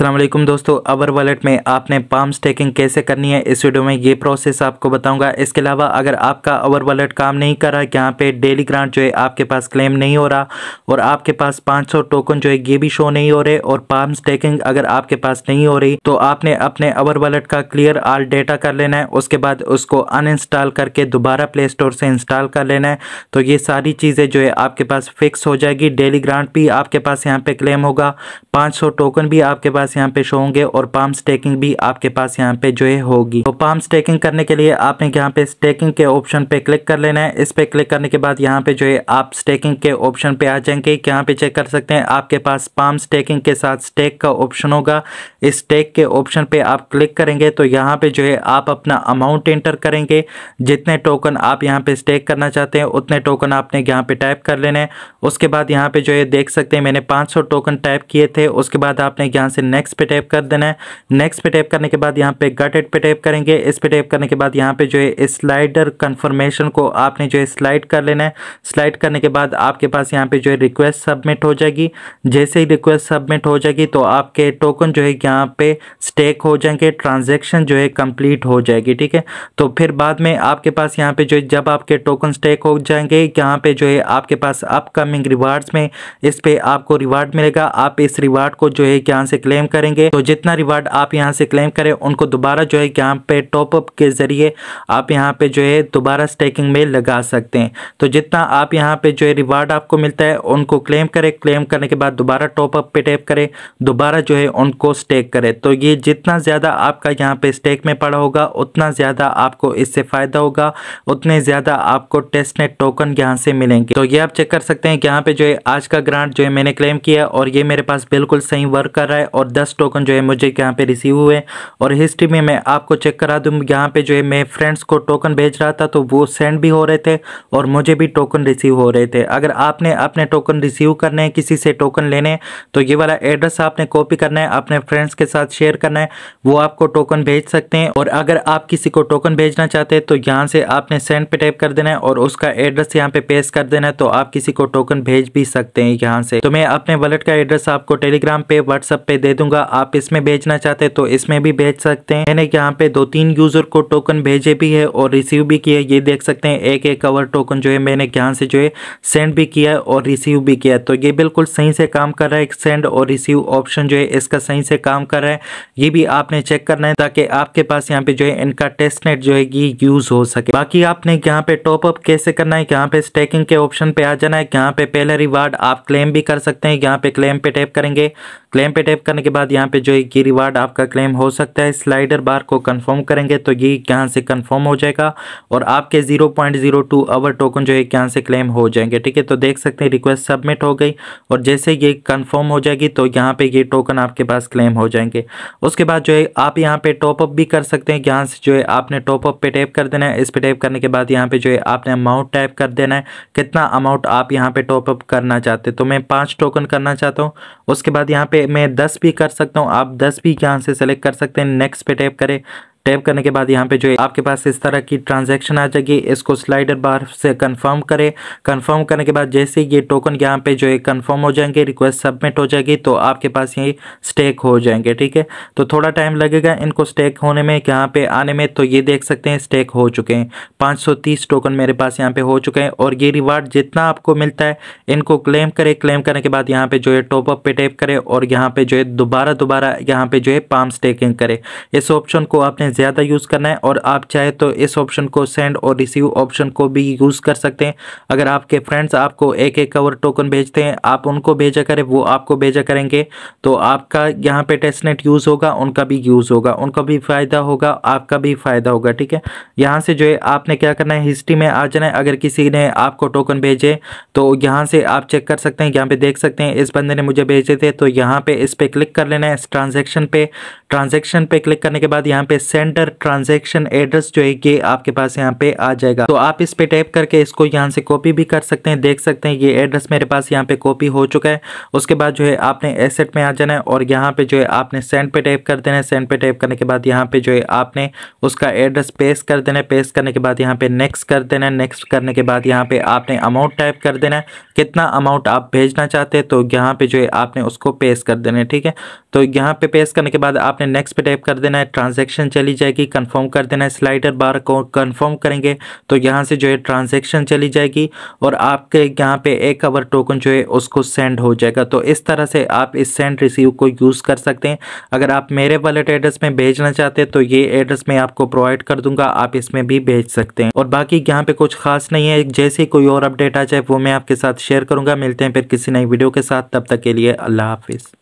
असलम दोस्तों अवर वॉलेट में आपने पाम स्टेकिंग कैसे करनी है इस वीडियो में ये प्रोसेस आपको बताऊंगा इसके अलावा अगर आपका अवर वॉलेट काम नहीं कर रहा यहाँ पे डेली ग्रांट जो है आपके पास क्लेम नहीं हो रहा और आपके पास 500 टोकन जो है ये भी शो नहीं हो रहे और पाम स्टेकिंग अगर आपके पास नहीं हो रही तो आपने अपने अवर वॉलेट का क्लियर आल डेटा कर लेना है उसके बाद उसको अनइंस्टॉल करके दोबारा प्ले स्टोर से इंस्टॉल कर लेना है तो ये सारी चीज़ें जो है आपके पास फिक्स हो जाएगी डेली ग्रांट भी आपके पास यहाँ पे क्लेम होगा पाँच टोकन भी आपके पास पास यहाँ पे शो होंगे और पाम स्टेकिंग भी आपके पास यहाँ पे जो है होगी तो पाम स्टेकिंग करने के लिए आपने यहाँ पे स्टेकिंग के ऑप्शन पे क्लिक कर लेना है इस पे क्लिक करने के बाद यहाँ पे जो है आप स्टेकिंग के ऑप्शन पे आ जाएंगे यहाँ पे चेक कर सकते हैं आपके पास पाम स्टेकिंग के साथ स्टेक का ऑप्शन होगा इस स्टेक के ऑप्शन पे आप क्लिक करेंगे तो यहाँ पे जो है आप अपना अमाउंट एंटर करेंगे जितने टोकन आप यहाँ पे स्टेक करना चाहते हैं उतने टोकन आपने यहाँ पे टाइप कर लेना है उसके बाद यहाँ पे जो है देख सकते हैं मैंने 500 टोकन टाइप किए थे उसके बाद आपने यहाँ से नेक्स्ट नेक्स्ट पे टैप कर देना है नेक्स्ट पे टैप करने के बाद यहाँ पे गटेड पे टैप करेंगे इस पे टैप करने के बाद यहाँ पे जो है स्लाइडर कन्फर्मेशन को आपने जो है स्लाइड कर लेना है स्लाइड करने के बाद आपके पास यहाँ पे जो है रिक्वेस्ट सबमिट हो जाएगी जैसे ही रिक्वेस्ट सबमिट हो जाएगी तो आपके टोकन जो है यहाँ पे स्टेक हो जाएंगे ट्रांजेक्शन जो है कंप्लीट हो जाएगी ठीक है तो फिर बाद में आपके पास यहाँ पे जो है जब आपके टोकन स्टेक हो जाएंगे यहाँ पे जो है आपके पास अपकमिंग रिवार्ड्स में इस पर आपको रिवार्ड मिलेगा आप इस रिवार्ड को जो है यहाँ से क्लेम करेंगे तो जितना रिवार्ड आप यहाँ से क्लेम करें उनको दोबारा जो है यहाँ पे टॉपअप के ज़रिए आप यहाँ पे जो है दोबारा स्टेकिंग में लगा सकते हैं तो जितना आप यहाँ पे जो है रिवार्ड आपको मिलता है उनको क्लेम करें क्लेम करने के बाद दोबारा टॉपअप पे टैप करें दोबारा जो है उनको स्टेक करें तो ये जितना ज़्यादा आपका यहाँ पे स्टेक में पड़ा होगा उतना ज़्यादा आपको इससे फ़ायदा होगा उतने ज़्यादा आपको टेस्ट नेट टोकन यहाँ से मिलेंगे तो ये आप चेक कर सकते हैं यहाँ पे जो है आज का ग्रांट जो है मैंने क्लेम किया और ये मेरे पास बिल्कुल सही वर्क कर रहा है और दस टोकन जो है मुझे यहाँ पे रिसीव हुए और हिस्ट्री में मैं आपको चेक करा दूँ यहाँ पे जो है मैं फ्रेंड्स को टोकन भेज रहा था तो वो सेंड भी हो रहे थे और मुझे भी टोकन रिसीव हो रहे थे अगर आपने अपने टोकन रिसीव करने हैं किसी से टोकन लेने तो ये वाला एड्रेस आपने कॉपी करना है अपने फ्रेंड्स के साथ शेयर करना है वो आपको टोकन भेज सकते हैं और अगर आप किसी को टोकन भेजना चाहते हैं तो यहाँ से आपने सेंड पे टाइप कर देना है और उसका एड्रेस यहाँ पे पेश कर देना है तो आप किसी को टोकन भेज भी सकते हैं यहाँ से तो मैं अपने वॉलेट का एड्रेस आपको टेलीग्राम पे व्हाट्सअप पे दे दूंगा दूंगा आप इसमें भेजना चाहते हैं तो इसमें भी भेज सकते हैं मैंने यहाँ पे दो तीन यूजर को टोकन भेजे भी है और रिसीव भी किया ये देख सकते हैं एक एक कवर टोकन जो है मैंने यहाँ से जो है सेंड भी किया और रिसीव भी किया तो ये बिल्कुल सही से काम कर रहा है सेंड और रिसीव ऑप्शन जो है इसका सही से काम कर रहा है ये भी आपने चेक करना है ताकि आपके पास यहाँ पे जो है इनका टेस्ट नेट जो है यूज हो सके बाकी आपने यहाँ पे टॉपअप कैसे करना है यहाँ पे स्टेकिंग के ऑप्शन पे आ जाना है यहाँ पे पहले रिवार्ड आप क्लेम भी कर सकते हैं यहाँ पे क्लेम पे टैप करेंगे क्लेम पे टैप करने के के बाद यहाँ पे जो है ये रिवार्ड आपका क्लेम हो सकता है स्लाइडर बार को कंफर्म करेंगे तो ये यहाँ से कंफर्म हो जाएगा और आपके 0.02 पॉइंट आवर टोकन जो है यहाँ से क्लेम हो जाएंगे ठीक है तो देख सकते हैं रिक्वेस्ट सबमिट हो गई और जैसे ये कन्फर्म हो जाएगी तो यहाँ पर ये टोकन आपके पास क्लेम हो जाएंगे उसके बाद जो है आप यहाँ पर टॉपअप भी कर सकते हैं यहाँ से जो है आपने टॉपअप पर टैप कर देना है इस पर टैप करने के बाद यहाँ पर जो है आपने अमाउंट टैप कर देना है कितना अमाउंट आप यहाँ पर टॉपअप करना चाहते तो मैं पाँच टोकन करना चाहता हूँ उसके बाद यहाँ पे मैं दस भी कर सकता हूँ आप दस भी यहाँ से सेलेक्ट कर सकते हैं नेक्स्ट पे टैप करें टैप करने के बाद यहाँ पे जो है आपके पास इस तरह की ट्रांजैक्शन आ जाएगी इसको स्लाइडर बार से कंफर्म करें कंफर्म करने के बाद जैसे ये टोकन यहाँ पे जो है कंफर्म हो जाएंगे रिक्वेस्ट सबमिट हो जाएगी तो आपके पास यही स्टेक हो जाएंगे ठीक है तो थोड़ा टाइम लगेगा इनको स्टेक होने में यहाँ पे आने में तो ये देख सकते हैं स्टेक हो चुके हैं पाँच टोकन मेरे पास यहाँ पे हो चुके हैं और ये रिवार्ड जितना आपको मिलता है इनको क्लेम करें क्लेम करने के बाद यहाँ पे जो है टॉपअप पे टैप करें और यहाँ पे जो है दोबारा दोबारा यहाँ पे जो है पाम स्टेकिंग करें इस ऑप्शन को आपने में ज़्यादा यूज़ करना है और आप चाहे तो इस ऑप्शन को सेंड और रिसीव ऑप्शन को भी यूज़ कर सकते हैं अगर आपके फ्रेंड्स आपको एक एक कवर टोकन भेजते हैं आप उनको भेजा करें वो आपको भेजा करेंगे तो आपका यहाँ पे टेस्टनेट यूज़ होगा उनका भी यूज़ होगा उनका भी फ़ायदा होगा आपका भी फ़ायदा होगा ठीक है यहाँ से जो है आपने क्या करना है हिस्ट्री में आ जाना है अगर किसी ने आपको टोकन भेजे तो यहाँ से आप चेक कर सकते हैं यहाँ पे देख सकते हैं इस बंदे ने मुझे भेजे थे तो यहाँ पे इस पर क्लिक कर लेना है इस ट्रांजेक्शन पे ट्रांजेक्शन पे क्लिक करने के बाद यहाँ पे सेट सेंटर ट्रांजेक्शन एड्रेस जो है ये आपके पास यहाँ पे आ जाएगा तो आप इस पे टाइप करके इसको यहाँ से कॉपी भी कर सकते हैं देख सकते हैं ये एड्रेस मेरे पास यहाँ पे कॉपी हो चुका है उसके बाद जो है आपने एसेट में आ जाना है और यहाँ पे जो है आपने सेंड पे टाइप कर देना है सेंड पे टाइप करने के बाद यहाँ पे जो है आपने उसका एड्रेस पेस्ट कर देना है पेस्ट करने के बाद यहाँ पे नेक्स्ट कर देना है नेक्स्ट करने के बाद यहाँ पे आपने अमाउंट टाइप कर देना है कितना अमाउंट आप भेजना चाहते हैं तो यहाँ पे जो है आपने उसको पेस्ट कर देना है ठीक है तो यहाँ पे पेस्ट करने के बाद आपने नेक्स्ट पे टाइप कर देना है ट्रांजेक्शन चलिए चली जाएगी कंफर्म कर देना है स्लाइडर बार को कंफर्म करेंगे तो यहाँ से जो है ट्रांजेक्शन चली जाएगी और आपके यहाँ पे एक अवर टोकन जो है उसको सेंड हो जाएगा तो इस तरह से आप इस सेंड रिसीव को यूज़ कर सकते हैं अगर आप मेरे वॉलेट एड्रेस में भेजना चाहते हैं तो ये एड्रेस मैं आपको प्रोवाइड कर दूंगा आप इसमें भी भेज सकते हैं और बाकी यहाँ पे कुछ खास नहीं है जैसे कोई और अपडेट आ जाए वो मैं आपके साथ शेयर करूंगा मिलते हैं फिर किसी नई वीडियो के साथ तब तक के लिए अल्लाह हाफिज़